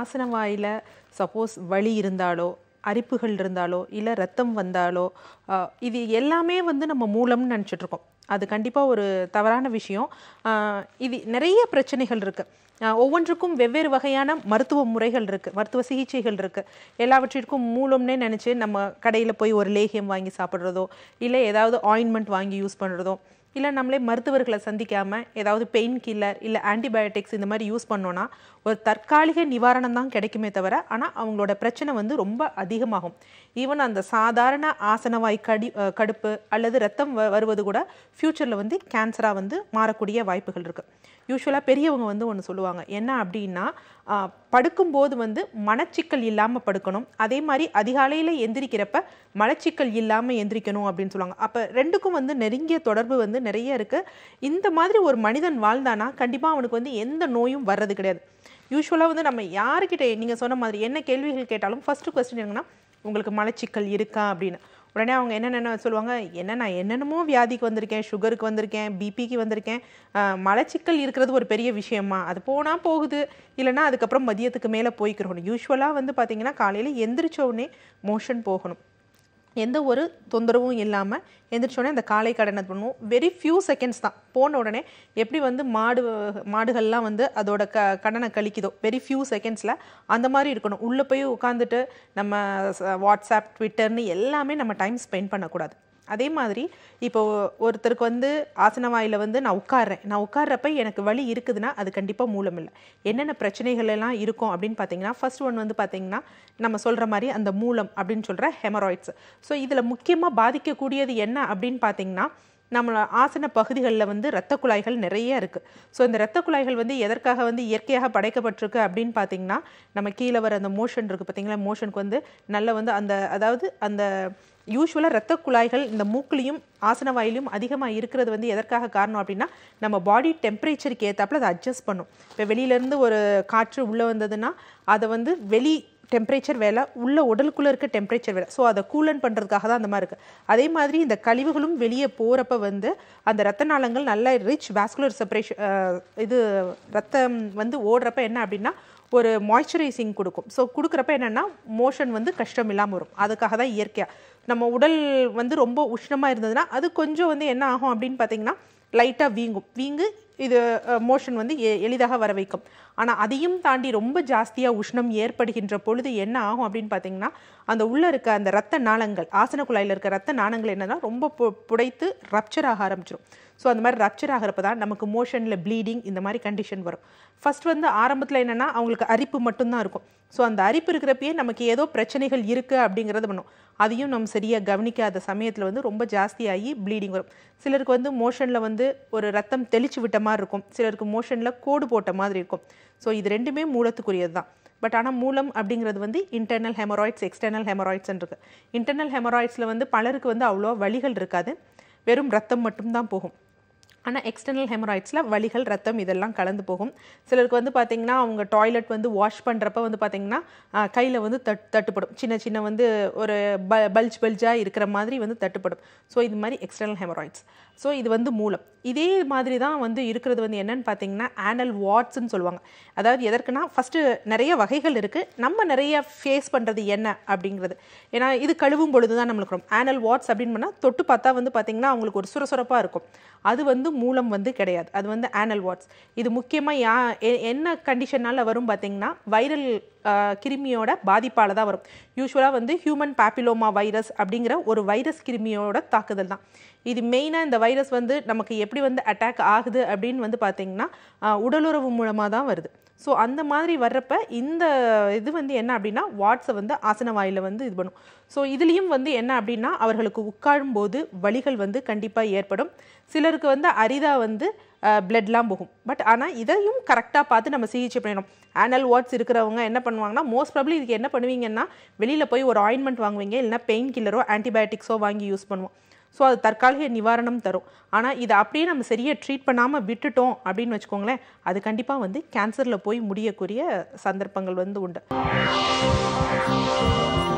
ஆசன வாயில் சப்போஸ் வலி இருந்தாலோ அரிப்புகள் இருந்தாலோ இல்லை ரத்தம் வந்தாலோ இது எல்லாமே வந்து நம்ம மூலம்னு நினச்சிட்ருக்கோம் அது கண்டிப்பாக ஒரு தவறான விஷயம் இது நிறைய பிரச்சனைகள் இருக்குது ஒவ்வொன்றுக்கும் வெவ்வேறு வகையான மருத்துவ முறைகள் இருக்குது மருத்துவ சிகிச்சைகள் இருக்குது எல்லாவற்றிற்கும் மூலம்னே நினச்சி நம்ம கடையில் போய் ஒரு லேகியம் வாங்கி சாப்பிட்றதோ இல்லை ஏதாவது ஆயின்மெண்ட் வாங்கி யூஸ் பண்ணுறதோ இல்லை நம்மளே மருத்துவர்களை சந்திக்காமல் ஏதாவது பெயின் கில்லர் இல்லை ஆன்டிபயோட்டிக்ஸ் இந்த மாதிரி யூஸ் பண்ணோன்னா ஒரு தற்காலிக நிவாரணம் தான் கிடைக்குமே தவிர ஆனால் அவங்களோட பிரச்சனை வந்து ரொம்ப அதிகமாகும் ஈவன் அந்த சாதாரண ஆசனவாய் கடி கடுப்பு அல்லது ரத்தம் வருவது கூட ஃப்யூச்சரில் வந்து கேன்சராக வந்து மாறக்கூடிய வாய்ப்புகள் இருக்குது யூஸ்வலாக பெரியவங்க வந்து ஒன்று சொல்லுவாங்க என்ன அப்படின்னா படுக்கும்போது வந்து மனச்சிக்கல் இல்லாமல் படுக்கணும் அதே மாதிரி அதிகாலையில் எந்திரிக்கிறப்ப மலச்சிக்கல் இல்லாமல் எந்திரிக்கணும் அப்படின்னு சொல்லுவாங்க அப்போ ரெண்டுக்கும் வந்து நெருங்கிய தொடர்பு வந்து நிறைய இருக்குது இந்த மாதிரி ஒரு மனிதன் வாழ்ந்தானா கண்டிப்பாக அவனுக்கு வந்து எந்த நோயும் வர்றது கிடையாது யூஸ்வலாக வந்து நம்ம யாருக்கிட்ட நீங்கள் சொன்ன மாதிரி என்ன கேள்விகள் கேட்டாலும் ஃபஸ்ட்டு கொஸ்டின் என்னன்னா உங்களுக்கு மலச்சிக்கல் இருக்கா அப்படின்னு உடனே அவங்க என்னென்ன சொல்லுவாங்க என்ன நான் என்னென்னமோ வியாதிக்கு வந்திருக்கேன் சுகருக்கு வந்திருக்கேன் பிபிக்கு வந்திருக்கேன் மலச்சிக்கல் இருக்கிறது ஒரு பெரிய விஷயமா அது போனால் போகுது இல்லைனா அதுக்கப்புறம் மதியத்துக்கு மேலே போய்க்கிறோம் யூஸ்வலாக வந்து பார்த்திங்கன்னா காலையில் எந்திரிச்ச உடனே மோஷன் போகணும் எந்த ஒரு தொந்தரவும் இல்லாமல் எந்திரிச்சோடனே அந்த காலை கடனை பண்ணுவோம் வெரி ஃபியூ செகண்ட்ஸ் தான் போன உடனே எப்படி வந்து மாடு மாடுகள்லாம் வந்து அதோட க கடனை கழிக்குதோ வெரி ஃபியூ செகண்ட்ஸில் அந்த மாதிரி இருக்கணும் உள்ளே போய் உட்காந்துட்டு நம்ம வாட்ஸ்அப் ட்விட்டர்னு எல்லாமே நம்ம டைம் ஸ்பெண்ட் பண்ணக்கூடாது அதே மாதிரி இப்போ ஒருத்தருக்கு வந்து ஆசன வாயில வந்து நான் உட்காடுறேன் நான் உட்காடுறப்ப எனக்கு வழி இருக்குதுன்னா அது கண்டிப்பாக மூலம் இல்லை என்னென்ன பிரச்சனைகள் எல்லாம் இருக்கும் அப்படின்னு பார்த்தீங்கன்னா ஃபர்ஸ்ட் ஒன் வந்து பார்த்தீங்கன்னா நம்ம சொல்கிற மாதிரி அந்த மூலம் அப்படின்னு சொல்கிற ஹெமராய்ட்ஸ் ஸோ இதில் முக்கியமாக பாதிக்கக்கூடியது என்ன அப்படின்னு பார்த்தீங்கன்னா நம்மளோட ஆசன பகுதிகளில் வந்து இரத்த குழாய்கள் நிறைய இருக்குது ஸோ இந்த இரத்த குழாய்கள் வந்து எதற்காக வந்து இயற்கையாக படைக்கப்பட்டிருக்கு அப்படின்னு பார்த்தீங்கன்னா நம்ம கீழே வர அந்த மோஷன் இருக்குது பார்த்தீங்களா மோஷனுக்கு வந்து நல்ல வந்து அந்த அதாவது அந்த யூஸ்வலாக ரத்த குழாய்கள் இந்த மூக்குலையும் ஆசன வாயிலையும் அதிகமாக இருக்கிறது வந்து எதற்காக காரணம் அப்படின்னா நம்ம பாடி டெம்பரேச்சருக்கு ஏற்றாப்புல அதை அட்ஜஸ்ட் பண்ணும் இப்போ வெளியிலேருந்து ஒரு காற்று உள்ளே வந்ததுன்னா அதை வந்து வெளி டெம்பரேச்சர் வேலை உள்ள உடலுக்குள்ளே இருக்க டெம்பரேச்சர் வேலை ஸோ அதை கூலன் பண்ணுறதுக்காக தான் அந்த மாதிரி இருக்குது அதே மாதிரி இந்த கழிவுகளும் வெளியே போகிறப்ப வந்து அந்த ரத்த நாளங்கள் நல்ல ரிச் வேஸ்குலர் செப்பரேஷன் இது ரத்தம் வந்து ஓடுறப்ப என்ன அப்படின்னா ஒரு மாய்ச்சரைசிங் கொடுக்கும் ஸோ கொடுக்குறப்ப என்னென்னா மோஷன் வந்து கஷ்டம் இல்லாமல் வரும் அதுக்காக தான் இயற்கையாக நம்ம உடல் வந்து ரொம்ப உஷ்ணமாக இருந்ததுன்னா அது கொஞ்சம் வந்து என்ன ஆகும் அப்படின்னு பார்த்தீங்கன்னா லைட்டாக வீங்கும் வீங்கு இது மோஷன் வந்து எ எளிதாக வர வைக்கும் ஆனால் அதையும் தாண்டி ரொம்ப ஜாஸ்தியாக உஷ்ணம் ஏற்படுகின்ற பொழுது என்ன ஆகும் அப்படின்னு பார்த்தீங்கன்னா அந்த உள்ளே இருக்க அந்த ரத்த நாளங்கள் ஆசன குழாயில் இருக்க ரத்த நாளங்கள் என்னென்னா ரொம்ப பு புடைத்து ரப்சர் ஆக ஆரம்பிச்சிடும் ஸோ அந்த மாதிரி ரப்ச்சர் ஆகிறப்ப தான் நமக்கு மோஷனில் ப்ளீடிங் இந்த மாதிரி கண்டிஷன் வரும் ஃபஸ்ட் வந்து ஆரம்பத்தில் என்னென்னா அவங்களுக்கு அரிப்பு மட்டும்தான் இருக்கும் ஸோ அந்த அரிப்பு இருக்கிறப்பயே நமக்கு ஏதோ பிரச்சனைகள் இருக்குது அப்படிங்கிறத பண்ணும் அதையும் நம்ம சரியாக கவனிக்காத சமயத்தில் வந்து ரொம்ப ஜாஸ்தியாகி ப்ளீடிங் வரும் சிலருக்கு வந்து மோஷனில் வந்து ஒரு ரத்தம் தெளிச்சு விட்ட மாதிரி இருக்கும் சிலருக்கு மோஷனில் கோடு போட்ட மாதிரி இருக்கும் ஸோ இது ரெண்டுமே மூலத்துக்குரியது தான் பட் ஆனால் மூலம் அப்படிங்கிறது வந்து இன்டர்னல் ஹெமராய்ட்ஸ் எக்ஸ்டர்னல் ஹெமராய்ட்ஸ்ன்னு இருக்குது இன்டர்னல் ஹெமராய்ட்ஸில் வந்து பலருக்கு வந்து அவ்வளோ வழிகள் இருக்காது வெறும் ரத்தம் மட்டும்தான் போகும் ஆனால் எக்ஸ்டர்னல் ஹெமராய்ட்ஸில் வலிகள் ரத்தம் இதெல்லாம் கலந்து போகும் சிலருக்கு வந்து பார்த்திங்கன்னா அவங்க டாய்லெட் வந்து வாஷ் பண்ணுறப்ப வந்து பார்த்திங்கன்னா கையில் வந்து தட் தட்டுப்படும் சின்ன சின்ன வந்து ஒரு ப பல்ஜ் பல்ஜாக இருக்கிற மாதிரி வந்து தட்டுப்படும் ஸோ இது மாதிரி எக்ஸ்டர்னல் ஹெமராய்ட்ஸ் ஸோ இது வந்து மூலம் இதே மாதிரி தான் வந்து இருக்கிறது வந்து என்னென்னு பார்த்தீங்கன்னா ஆனல் வாட்ஸ்ன்னு சொல்லுவாங்க அதாவது எதற்குனா ஃபஸ்ட்டு நிறைய வகைகள் இருக்குது நம்ம நிறைய ஃபேஸ் பண்ணுறது என்ன அப்படிங்கிறது ஏன்னா இது கழுவும் பொழுது தான் நம்மளுக்கு ஆனல் வாட்ஸ் அப்படின்னு பண்ணால் தொட்டு பார்த்தா வந்து பார்த்திங்கன்னா அவங்களுக்கு ஒரு சுரசுரப்பாக இருக்கும் அது வந்து மூலம் வந்து கிடையாது அது வந்து ஆனல் வாட்ஸ் இது முக்கியமாக யா என்ன கண்டிஷனால் வரும் பார்த்திங்கன்னா வைரல் கிருமியோட பாதிப்பால் தான் வரும் யூஸ்வலாக வந்து ஹியூமன் பேப்பிலோமா வைரஸ் அப்படிங்கிற ஒரு வைரஸ் கிருமியோட தாக்குதல் தான் இது மெயினாக இந்த வைரஸ் வந்து நமக்கு எப்படி வந்து அட்டாக் ஆகுது அப்படின்னு வந்து பார்த்திங்கன்னா உடலுறவு மூலமாக தான் வருது ஸோ அந்த மாதிரி வர்றப்ப இந்த இது வந்து என்ன அப்படின்னா வாட்ஸை வந்து ஆசன வாயில் வந்து இது பண்ணும் ஸோ இதுலேயும் வந்து என்ன அப்படின்னா அவர்களுக்கு உட்காழும் போது வழிகள் வந்து கண்டிப்பாக ஏற்படும் சிலருக்கு வந்து அரிதாக வந்து பிளட்லாம் போகும் பட் ஆனால் இதையும் கரெக்டாக பார்த்து நம்ம சிகிச்சை பண்ணணும் ஆனல் வாட்ஸ் இருக்கிறவங்க என்ன பண்ணுவாங்கன்னா மோஸ்ட் ப்ராப்ளி இதுக்கு என்ன பண்ணுவீங்கன்னா வெளியில் போய் ஒரு ஆயின்மெண்ட் வாங்குவீங்க இல்லைனா பெயின் கில்லரோ ஆன்டிபயோட்டிக்ஸோ வாங்கி யூஸ் பண்ணுவோம் ஸோ அது தற்காலிக நிவாரணம் தரும் ஆனால் இதை அப்படியே நம்ம சரியாக ட்ரீட் பண்ணாமல் விட்டுட்டோம் அப்படின்னு வச்சுக்கோங்களேன் அது கண்டிப்பாக வந்து கேன்சரில் போய் முடியக்கூடிய சந்தர்ப்பங்கள் வந்து உண்டு